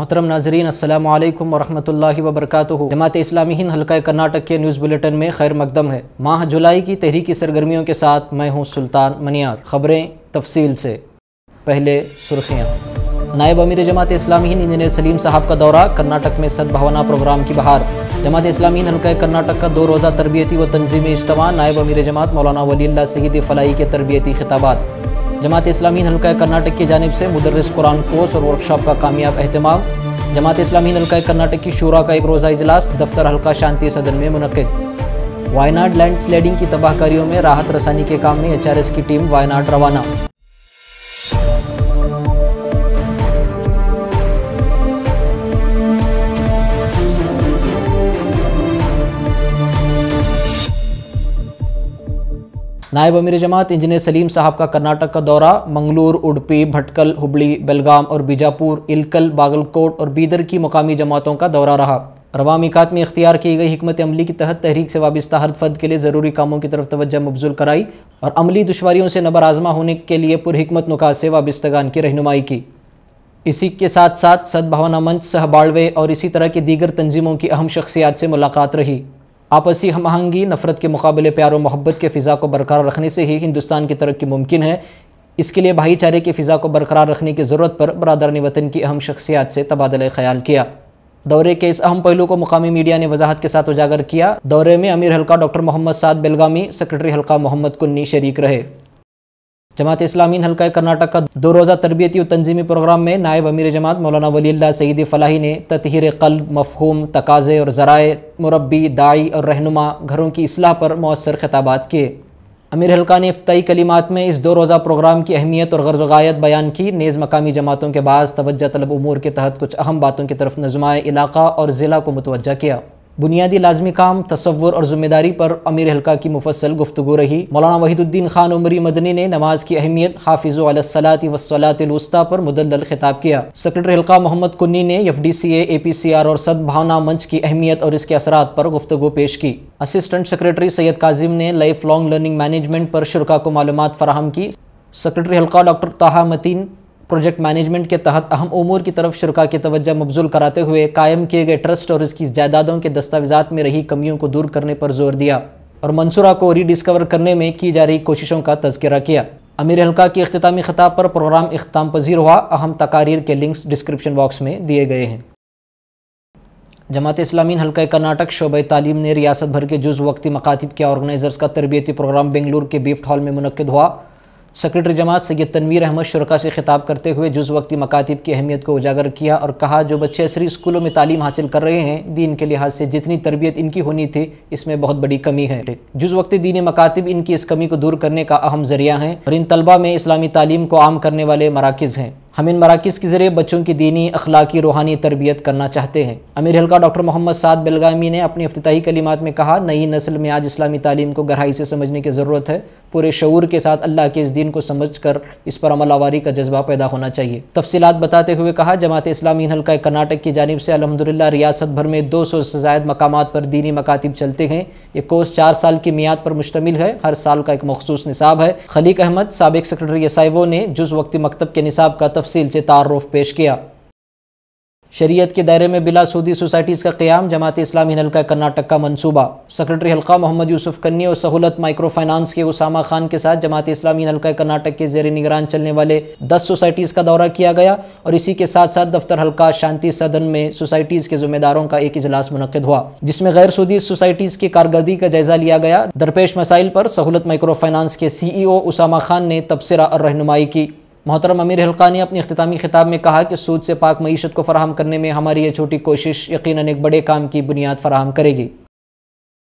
मोहतरम नाजरीन अल्लाम वरहमल वबरक जमात इस्लामी हिंद हल्का कर्नाटक के न्यूज़ बुलेटिन में खैर मकदम है माह जुलाई की तहरीकी सरगर्मियों के साथ मैं हूँ सुल्तान मनियार खबरें तफसील से पहले सुर्खियाँ नायब अमीर जमात इस्लामी हिंद इंजीनियर सलीम साहब का दौरा कर्नाटक में सद्भावना प्रोग्राम की बहार जमात इस्लामी हिंद हल्का कर्नाटक का दो रोज़ा तरबियती व तंजीमी इज्तम नायब अमीर जमात मौलाना वली सहीद फ़लाई के तरबियती खिताबात जमात इस्लामी हल्का कर्नाटक की जानब से मुदरस कुरान कोर्स और वर्कशॉप का कामयाब अहतमाम जमात इस्लामी हल्का कर्नाटक की शुरा का एक रोज़ा इजलास दफ्तर हल्का शांति सदन में मनकद वायनाड लैंड स्लैडिंग की तबाहकारियों में राहत रसानी के काम में एच आर एस की टीम वायनाड रवाना नायब अमीर जमात इंजीनियर सलीम साहब का कर्नाटक का दौरा मंगलूर उडपी भटकल हुबली बेलगाम और बीजापुर इलकल बागलकोट और बीदर की मकामी जमातों का दौरा रहा रवामिकात में इख्तियार की गई हमत अमली के तहत तहरीक से वाबस्ता हर फर्द के लिए ज़रूरी कामों की तरफ तोज्जह मबजूल कराई और अमली दुशारियों से नबर आजमा होने के लिए पुरहमत नुकात से वाबस्तगान की रहनुमाई की इसी के साथ साथ सद्भावना मंच सहबाड़वे और इसी तरह की दीगर तंजीमों की अहम शख्सियात से मुलाकात रही आपसी हम आहंगी नफरत के मुकाबले प्यार और मोहब्बत के फ़िज़ा को बरकरार रखने से ही हिंदुस्तान की तरक्की मुमकिन है इसके लिए भाईचारे की फ़िज़ा को बरकरार रखने की ज़रूरत पर ने वतन की अहम शख्सियात से तबादला ख्याल किया दौरे के इस अहम पहलू को मुकामी मीडिया ने वजाहत के साथ उजागर किया दौरे में अमीर हल्का डॉक्टर मोहम्मद साद बेलगामी सेक्रेटरी हल्का मोहम्मद कुन्नी शरीक रहे जमात इस्लामी हल्का कर्नाटक का दो रोज़ा तरबियती तंजीमी प्रोग्राम में नायब अमीर जमात मौलाना वली सईद फ़लाही ने ततहर कल्ब मफहूम तकाजे और ज़राए मुरबी दाई और रहनुमा घरों की असलाह पर मौसर खिताबात किए अमीर हल्का ने अफ्ताही कलीमत में इस दो रोज़ा प्रोग्राम की अहमियत और गर्ज़ायत बयान की नेज़ मकामी जमातों के बाद तोज्जा तलब उमूर के तहत कुछ अहम बातों की तरफ नजमाए इलाका और ज़िला को मुतवजा किया बुनियादी लाजमी काम तस्वुर और जिम्मेदारी पर अमीर हल्का की मुफसल गुफ्तु रही मौलाना वहीदुद्दीन खान उमरी मदनी ने नमाज की अहमियत हाफिज़लाती वसलातुस्ता पर मुदल खिताब किया सेक्रेटरी हल्का मोहम्मद कुन्नी ने F D C A P C R और सदभावना मंच की अहमियत और इसके असरा पर गुफ्तु पेश की असिस्टेंट सेक्रेटरी सैयद काजिम ने लाइफ लॉन्ग लर्निंग मैनेजमेंट पर शुरा को मालूम फराहम की सेक्रेटरी हल्का डॉक्टर ताहा मतीन प्रोजेक्ट मैनेजमेंट के तहत अहम उमूर की तरफ शुरा की तवज्जो मबजूल कराते हुए कायम किए गए ट्रस्ट और इसकी जायदादों के दस्तावेजात में रही कमियों को दूर करने पर जोर दिया और मंसूरा को रीडिस्कवर करने में की जा रही कोशिशों का तस्करा किया अमीर हल्का की अख्तामी खिताब पर प्रोग्राम अख्ताम पजीर हुआ अहम तकारीर के लिंक्स डिस्क्रिप्शन बॉक्स में दिए गए हैं जमात इस्लामी हल्का कर्नाटक शोब तालीम ने रियासत भर के जुज़ वक्ती मकातब के ऑर्गेनाइजर्स का तरबियती प्रोग्राम बेंगलुरु के बिफ्ट हॉल में मनद हुआ सेक्रेटरी जमात सैद तनवीर अहमद शुरा से खिताब करते हुए जुज़ वक्ती मकातब की अहमियत को उजागर किया और कहा जो बच्चे असरी स्कूलों में तालीम हासिल कर रहे हैं दीन के लिहाज से जितनी तरबियत इनकी होनी थी इसमें बहुत बड़ी कमी है जुज़ वक्ती दीन मकातब इनकी इस कमी को दूर करने का अहम जरिया है और इन तलबा में इस्लामी तालीम को आम करने वाले मराकज़ हैं हम इन मराकज़ के ज़रिए बच्चों की दीनी अखलाकी रूहानी तरबियत करना चाहते हैं अमीर हल्का डॉक्टर मोहम्मद साद बेलगामी ने अपनी अफ्ती कलिमात में कहा नई नस्ल में आज इस्लामी तालीम को गहराई से समझने की ज़रूरत है पूरे शूर के साथ अल्लाह के इस दिन को समझ कर इस पर अमल आवारी का जज्बा पैदा होना चाहिए तफसीत बताते हुए कहा जमात इस्लामी हल्का कर्नाटक की जानब से अलहमदिल्ला रियासत भर में दो सौ से ज़ायद मकाम पर दीनी मकातब चलते हैं ये कोर्स चार साल की मियाद पर मुश्तमिल है हर साल का एक मखसूस निसाब है खलीक अहमद सबक सेक्रटरी एसाइवो ने जुज़ वक्ती मकतब के निसाब का तफसील से तारफ़ पेश किया शरीयत के दायरे में बिला सूदी सोसाइटीज़ का क्याम जमात इस्लामी हल्का कर्नाटक का मनसूबा सेक्रेटरी हल्का मोहम्मद यूसुफ कन्नी और सहूलत माइक्रो फाइनानस के उसामा खान के साथ जमात इस्लामी हल्का कर्नाटक के जेर निगरान चलने वाले दस सोसाइटीज़ का दौरा किया गया और इसी के साथ साथ दफ्तर हल्का शांति सदन में सोसाइटीज़ के जिम्मेदारों का एक इजलास मनद हुआ जिसमें गैर सूदी सोसाइटीज़ की कारकर्दगी का जायजा लिया गया दरपेश मसाइल पर सहूलत माइक्रो फाइनानस के सी ई ओ उसामा खान ने तबसरा और रहनुमाई की मोहतरम अमीर हल्का ने अपने अख्तामी खिताब में कहा कि सूद से पाक मीशत को फराहम करने में हमारी यह छोटी कोशिश यकीन एक बड़े काम की बुनियाद फराहम करेगी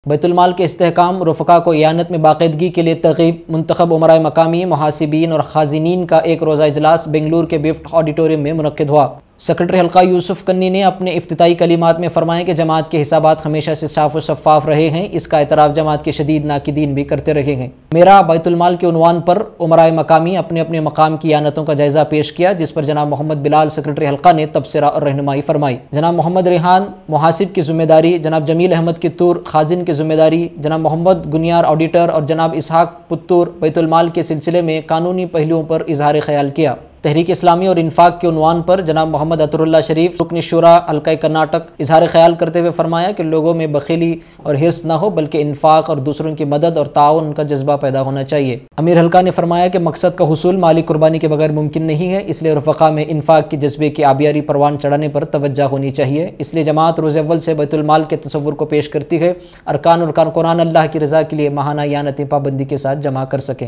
बैतुलमाल के इसकाम रफ़ा को यानत में बाकायदगी के लिए तरगीब मंतखब उमर मकामी महासिबीन और खाजिन का एक रोज़ा अजलास बेंगलुरु के बिफ्ट ऑडिटोरियम में मनद हुआ सेक्रेटरी हल्का यूसुफ कन्नी ने अपने अफ्ताही कलीमत में फरमाया कि जमात के हिसाब हमेशा से साफ व शफाफ रहे हैं इसका एतराफ़ जमात के शदीद नाकदीन भी करते रहे हैं मेरा बैतुलमाल के उनवान पर उमराय मकामी अपने अपने मकाम की आनतों का जायज़ा पेश किया जिस पर जनाब मोहम्मद बिलाल सेक्रेटरी हल्का ने तबसरा और रहनमाई फरमाई जनाब मोहम्मद रेहान मुहासिब की जिम्मेदारी जनाब जमील अहमद की तुर खाजिन की जिम्मेदारी जनाब मोहम्मद गुनियार ऑडिटर और जनाब इसहाक पुत्तूर बैतुलमाल के सिलसिले में कानूनी पहलुओं पर इजहार ख्याल किया तहरीक इस्लामी और इन्फाक के उनवान पर जनाब मोहम्मद अतरुल्ला शरीफ रुकन शुरा हल्का कर्नाटक इजहार ख्याल करते हुए फरमाया कि लोगों में बखेली और हिरस न हो बल्कि इन्फाक और दूसरों की मदद और ताउन का जज्बा पैदा होना चाहिए अमीर हल्का ने फरमाया कि मकसद का हसूल माली कुर्बानी के बगैर मुमकिन नहीं है इसलिए रफ़ा में इन्फाक के जज्बे की आबियारी परवान चढ़ाने पर तोज्जा होनी चाहिए इसलिए जमात रोज़ अव्वल से बैतुलमाल के तस्वुर को पेश करती है अरकान और कान कुरान अल्लाह की रजा के लिए महाना यानती पाबंदी के साथ जमा कर सकें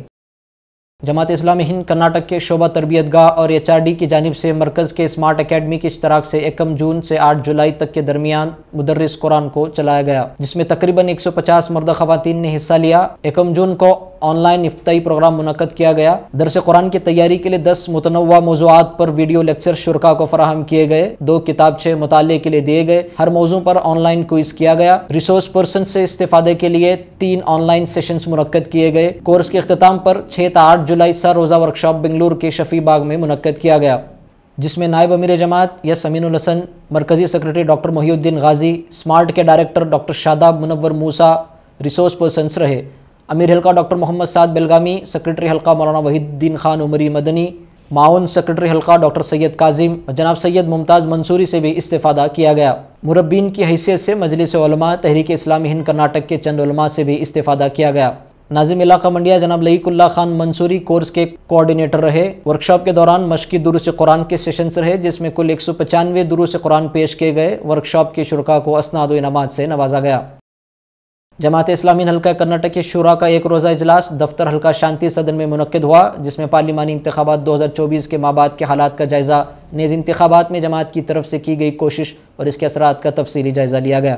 जमात इस्लाम हिंद कर्नाटक के शोबा तरबियत गाह और एच आर डी की जानब से मरकज़ के स्मार्ट अकेडमी की इश्तराक से एकम जून से आठ जुलाई तक के दरमियान मुदरस कुरान को चलाया गया जिसमें तकरीबन एक सौ पचास मर्द खवतिन ने हिस्सा लिया एकम जून को ऑनलाइन इफ्ताही प्रोग्राम मुनद किया गया दरस कुरान की तैयारी के लिए दस मुतनवा मौजूद पर वीडियो लेक्चर शुरा को फराहम किए गए दो किताब छः मुताले के लिए दिए गए हर मौजू पर ऑनलाइन क्विज किया गया रिसोर्स पर्सन से इस्तेफादे के लिए तीन ऑनलाइन सेशन मुनद किए गए कोर्स के अख्ताम पर छः आठ जुलाई सर रोज़ा वर्कशॉप बेंगलुर के शफी बाग में मुनद किया गया जिसमें नायब अमीर जमात या अमीन मरकज़ी सेक्रेटरी डॉक्टर मोहिउद्दीन गाजी स्मार्ट के director doctor Shadab Munawar Moosa resource persons रहे अमीर हल्का डॉक्टर मोहम्मद साद बेलगामी सेक्रेटरी हल्का मौलाना वहीद्दीन खान उमरी मदनी माउन सेक्रेटरी हल्का डॉक्टर सैयद काजिम जनाब सैयद मुमताज़ मंसूरी से भी इस्तीफ़ा किया गया मुरब्बीन की हैसियत से मजलिस तहरीक इस्लामी हिंद कर्नाटक के चंद उलमा से भी इस्तीफ़ा किया गया नाजिम इलाका मंडिया जनाब लईकुल्ला खान मंसूरी कोर्स के कोऑर्डिनेटर रहे वर्कशॉप के दौरान मशक़ी दुरुस कुरान के सेशंस रहे जिसमें कुल एक सौ पचानवे दुरुस कुरान पेश किए गए वर्कशॉप के शुरा को असनाद इनामत से नवाजा गया जमात इस्लामी हल्का कर्नाटक के शुरा का एक रोज़ा इजलास दफ्तर हल्का शांति सदन में मनकद हुआ जिसमें पार्लिमानी इंतबात दो हज़ार चौबीस के माबाद के हालात का जायज़ा नेज़ इंतबात में जमात की तरफ से की गई कोशिश और इसके असरा का तफसली जायज़ा लिया गया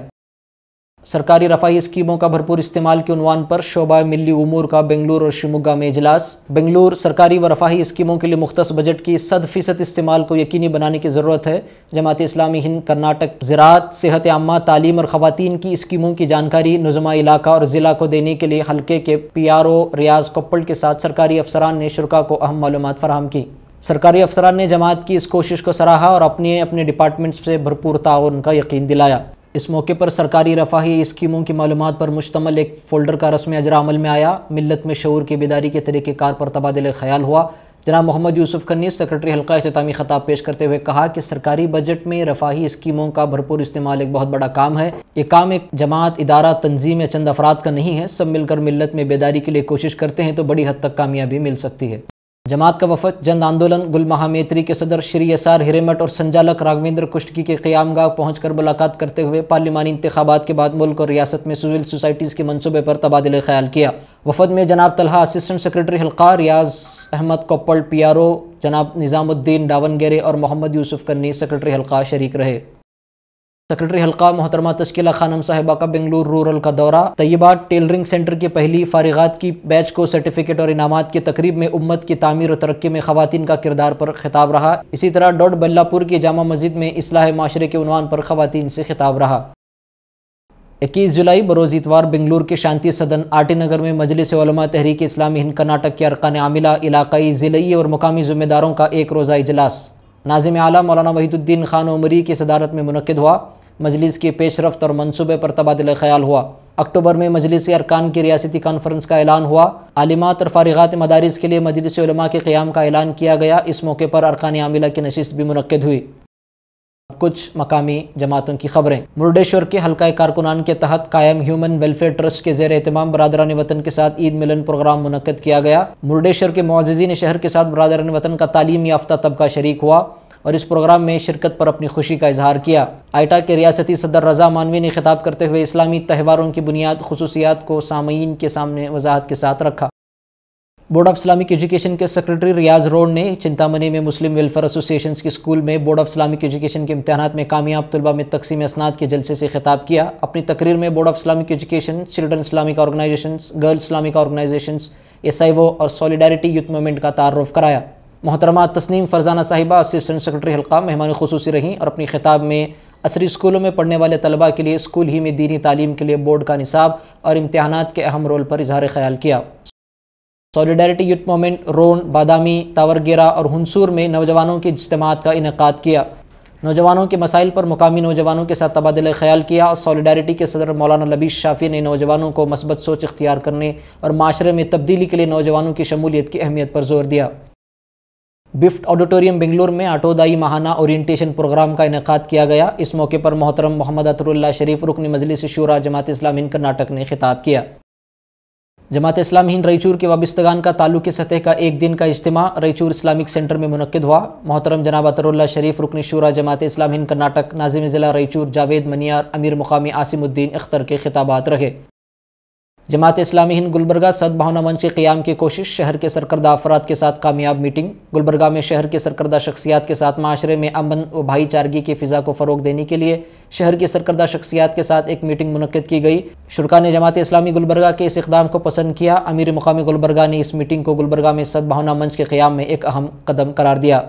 सरकारी रफाही स्कीमों का भरपूर इस्तेमाल के उनवान पर शोबा मिली उमूर का बेंगलुरु और शिमोगा में इजलास बेंगलुरु सरकारी व रफाही स्कीमों के लिए मुख्त बजट की सद फीसद इस्तेमाल को यकीनी बनाने की ज़रूरत है जमात इस्लामी हिंद कर्नाटक ज़रात सेहत आमा तालीम और ख़वान की स्कीमों की जानकारी नजुमा इलाका और ज़िला को देने के लिए हल्के के पी आर ओ रियाज कप्पल के साथ सरकारी अफसरान ने शुरा को अहम मालूम फराहम की सरकारी अफसरान ने जमात की इस कोशिश को सराहा और अपने अपने डिपार्टमेंट्स से भरपूर ताउन का यकीन दिलाया इस मौके पर सरकारी रफाही स्कीमों की मालूम पर मुश्तमल एक फोल्डर का रस्म अजरा अमल में आया मिलत में शूर की बेदारी के तरीक़ेकार पर तबादला ख्याल हुआ जना मोहम्मद यूसुफ खन्नीस सेक्रेटरी हल्का अख्तामी खताब पेश करते हुए कहा कि सरकारी बजट में रफाही स्कीमों का भरपूर इस्तेमाल एक बहुत बड़ा काम है ये काम एक जमात इदारा तंजीम या चंद अफराद का नहीं है सब मिलकर मिलत में बेदारी के लिए कोशिश करते हैं तो बड़ी हद तक कामयाबी मिल सकती है जमात का वफद जन आंदोलन गुल महामेत्री के सदर श्री एस आर हिरेमठ और संचालक राघवेंद्र कुश्टकी के क्यामगाह पहुँच कर मुलाकात करते हुए पार्लिमानी इंतबात के बाद मुल्क और रियासत में सिविल सोसाइटीज़ के मनसूबे पर तबादला ख्याल किया वफद में जनाब तलहा असिस्टेंट सेक्रेटरी हल्का रियाज अहमद कोपल पी आर ओ जनाब निज़ामुद्दीन डावनगेरे और मोहम्मद यूसुफ कन्नी सेक्रेटरी हल्का शरीक रहे सेक्रेटरी हल्का मोहतरमा तश्किला खानम साहिबा का बेंगलुरु रूरल का दौरा तय्यबा टेलरिंग सेंटर की पहली फारिगात की बैच को सर्टिफिकेट और इनामत की तकरीब में उम्मत की तामीर और तरक्की में खातन का किरदार पर खिताब रहा इसी तरह डॉट बल्लापुर की जामा मस्जिद में इसलाह माशरे के उनवान पर खातन से खिताब रहा इक्कीस जुलाई बरोज़ इतवार बेंगलुरु के शांति सदन आटी नगर में मजलिस तहरीक इस्लामी हिंद कर्नाटक के अरकान आमिला इलाकई ज़िली और मुकामी ज़िम्मेदारों का एक रोज़ा इजलास नाजिम आला मौलाना वहीदुद्दीन खान उमरी की सदारत में मनद हुआ मजलिस की पेशरफ और मनसूबे पर तबादला ख्याल हुआ अक्टूबर में मजलिस अरकान की रियासती कॉन्फ्रेंस का ऐलान हुआ आलिमात और फारिगत मदारस के लिए मजलिस के क़्याम का ऐलान किया गया इस मौके पर अरकान आमिला की नशस्त भी मनद हुई कुछ मकामी जमातों की खबरें मुर्डेश्वर के हल्का कारकुनान के तहत कायम ह्यूमन वेलफेयर ट्रस्ट के जेर एहतमाम बरदरान वतन के साथ ईद मिलन प्रोग्राम मुनद किया गया मुर्डेश्वर के ने शहर के साथ बरदरान वतन का तालीम याफ्ता तबका शरीक हुआ और इस प्रोग्राम में शिरकत पर अपनी खुशी का इजहार किया आइटा के रियासती सदर रजा मानवी ने खिताब करते हुए इस्लामी त्यौहारों की बुनियाद खसूसियात को सामीन के सामने वजाहत के साथ रखा बोर्ड ऑफ इस्लामिक एजुकेशन के सेक्रेटरी रियाज रोड ने चिंतामणि में मुस्लिम वेलफेयर एसोसिएशन के स्कूल में बोर्ड ऑफ इस्लामिक एजुकेशन के इम्तहान में कामयाब तलबा में तकसीम असनाद के जलसे से खिताब किया अपनी तकरीर में board of Islamic education children Islamic organization girl Islamic organization S I O और सॉलिडारिटी यूथ मूवमेंट का तारफ़ कराया मोहतरमा तस्नीम फ़रजाना साहिबा असिस्टेंट सेक्रेटरी हल्का मेहमान खसूस रहीं और अपनी खिताब में असरी स्कूलों में पढ़ने वाले तलबा के लिए स्कूल ही में दीनी तालीम के लिए बोर्ड का निसाब और इम्तहान के अहम रोल पर इजहार ख्याल किया solidarity youth movement Ron Badami Tavargera और हंसूर में नौजवानों के इज्तमात का इनका किया नौजवानों के मसाइल पर मुकामी नौजवानों के साथ तबादला ख्याल किया और सॉलिडारिटी के सदर मौलाना लबीश शाफी ने नौजवानों को मस्बत सोच इख्तियार करने और माशरे में तब्दीली के लिए नौजवानों की शमूलियत की अहमियत पर जोर दिया बिफ्ट ऑडिटोरियम बेंगलुरु में आटोदाई महाना ओरिएंटेशन प्रोग्राम का इनका किया गया इस मौके पर मोहतरम मोहम्मद अतरुल्ला शरीफ रुकन मजलिस शुरा जमात इस्लाम हिंद कर्नाटक ने खिताब किया जमात इस्लाम हिंद रईचूर के वाबस्तगान का तालुक सतह का एक दिन का इज्तम रईचूर इस्लामिक सेंटर में मनक़द हुआ मोहतरम जनाब अतरुल्ला शरीफ रुकन शुरा जमात इस्लाम हिंद कर्नाटक नाजिम ज़िला रईचूर जावेद मनियार अमीर मुकामी आसिमुद्दीन अख्तर के खिताबात रहे जमात इस्लामी हिंद गुलबर्गा सदभावना मंच के क्याम की कोशिश शहर के सरकर्दा अफराद के साथ कामयाब मीटिंग गुलबर्गा में शहर के सरकर्दा शख्सियात के साथ माशरे में अमन व भाईचारगी की फ़िज़ा को फ़रोग देने के लिए शहर की सरकर्दा शख्सियात के साथ एक मीटिंग मनकद की गई शुरा ने जमात इस्लामी गुलबर्गा के इस इकदाम को पसंद किया अमीर मुकामी गुलबर्गा ने इस मीटिंग को गुलबर्गा में सदभावना मंच के क्याम में एक अहम कदम करार दिया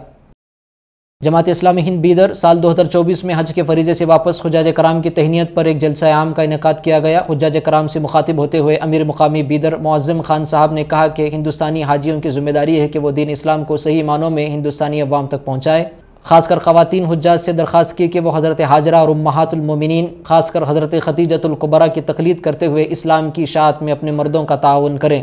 जमात इस्लामी हिंद बीदर साल 2024 में हज के फरीजे से वापस हजाज कराम की तहनीत पर एक जलसा आम का इनका किया गया हजाज कराम से मुखातिब होते हुए अमीर मुकामी बीदर मुआज़म खान साहब ने कहा कि हिंदुस्तानी हाजियों की जिम्मेदारी है कि वो दीन इस्लाम को सही मानों में हिंदुस्तानी अवाम तक पहुँचाए खासकर खातन हजाज से दरख्वास्त की कि वह हज़रत हाजरा और उम्मातमिन खासकर हज़रत खतीजतुल्कुबरा की तकलीद करते हुए इस्लाम की शात में अपने मर्दों का ताउन करें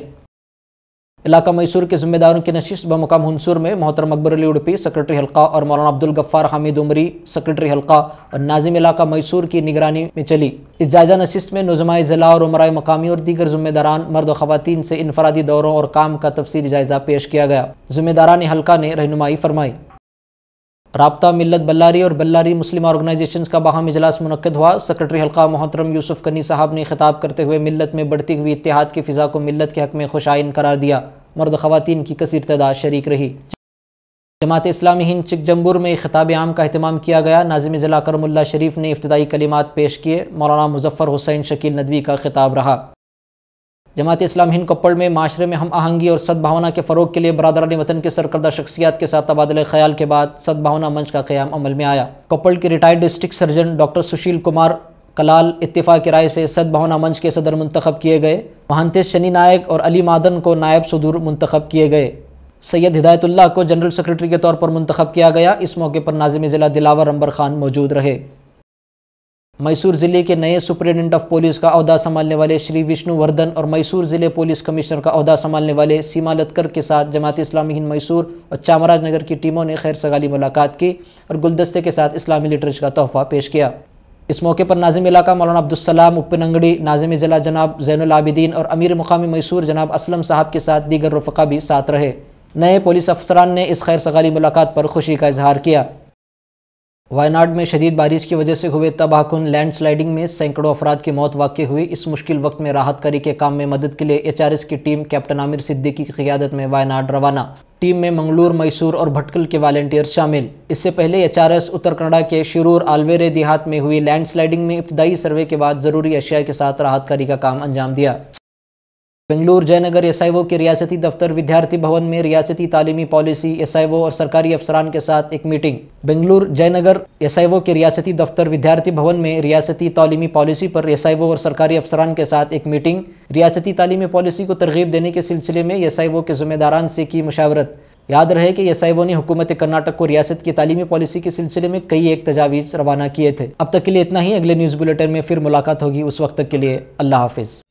इलाका मैसूर के जिम्मेदारों की नशिश बमकाम हंसूर में मोहतरम अकबर अली उड़पी सेक्रेटरी हल्का और मौलाना अब्दुल गफ्फार हामिद उमरी सेक्रेटरी हल्का और नाजिम इलाका मैसूर की निगरानी में चली इस जायजा नशिश में नुजमाय ज़िला और उमराय मकामी और दीगर जिम्मेदारान मर्द ख़वान से इनफरादी दौरों और काम का तफसीली जायजा पेश किया गया जिम्मेदारान हल्का ने रहनुमाई फरमाई रबता मिलत बल्लारी और बल्लारी मुस्लिम ऑर्गेनाइजेशन का बाहम इजलास मनद हुआ सेक्रेटरी हल्का मोहतरम यूसुफ कनी साहब ने खिताब करते हुए मिलत में बढ़ती हुई इतिहाद की फ़िज़ा को मिलत के हक में खुशाइन करार दिया मर्द ख़वान की कसर तदाद शरीक रही जमात इस्लामी हिंद चिकजम्बुर में खिताब आम का अहतमाम किया गया नाजिम ज़िला करमुल्ला शरीफ ने इब्तदाई कलिमात पेश किए मौलाना मुजफ़र हुसैन शकील नदवी का खिताब रहा जमात इस्लाम हिंद कपड़ में माशरे में हम आहंगी और सदभावना के फ़रोग के लिए बरदरान वतन के सरकर्दा शख्सियात के साथ तबादले ख्याल के बाद सदभावना मंच का क्याम अमल में आया कपड़ के retired district surgeon doctor Sushil Kumar Kalal इतफा की राय से सदभावना मंच के सदर मंतखब किए गए महानते शनी नायक और अली मादन को नायब सदूर मंतखब किए गए सैयद हिदायतुल्ला को जनरल सेक्रेटरी के तौर पर मंतखब किया गया इस मौके पर नाजिम ज़िला दिलावर अंबर खान मौजूद रहे मैसूर ज़िले के नए सुप्रिटेंडेंट ऑफ पुलिस का अहदा संभालने वाले श्री विष्णुवर्धन और मैसूर ज़िले पुलिस कमिश्नर का अहदा संभालने वाले सीमा लतकर के साथ जमात इस्लामी हिंद मैसूर और चामराज नगर की टीमों ने खैर सगाली मुलाकात की और गुलदस्ते के साथ इस्लामी लिटरेचर का तोहफा पेश किया इस मौके पर नाजिम इलाका मौलाना अब्दुलसलाम उपिनंगड़ी नाजिम ज़िला जनाब जैनलाबिदीन और अमीर मुकामी मैसूर जनाब असलम साहब के साथ दीगर रफ़ा भी साथ रहे नए पुलिस अफसरान ने इस खैर सगाली मुलाकात पर खुशी का इजहार किया वायनाड में शदीद बारिश की वजह से हुए तबाहकुन लैंड स्लाइडिंग में सैकड़ों अफराद की मौत वाक़ हुई इस मुश्किल वक्त में राहत करी के काम में मदद के लिए एच आर एस की टीम कैप्टन आमिर सिद्दीकी की क्यादत में वायनाड रवाना टीम में मंगलूर मैसूर और भटकल के वॉलेंटियर शामिल इससे पहले एस उत्तर कनाडा के शिरूर आलवेरे देहात में हुई लैंडस्लाइडिंग में इब्तदाई सर्वे के बाद जरूरी अशिया के साथ राहत कारी का काम अंजाम दिया बेंगलुरु जयनगर एस के रियासती दफ्तर विद्यार्थी भवन में रियासती तालीमी पॉलिसी एस और सरकारी अफसरान के साथ एक मीटिंग बेंगलुरु जयनगर एस के रियासती दफ्तर विद्यार्थी भवन में रियासती तालीमी पॉलिसी पर एस और सरकारी अफसरान के साथ एक मीटिंग रियासती तालीमी पॉलिसी को तरगीब देने के सिलसिले में एस के जिम्मेदारान से की मुशावरत याद रहे कि एस ने हुकूमत कर्नाटक को रियासत की तालीमी पॉलिसी के सिलसिले में कई एक तजावीज़ रवाना किए थे अब तक के लिए इतना ही अगले न्यूज़ बुलेटिन में फिर मुलाकात होगी उस वक्त तक के लिए अल्लाह हाफिज़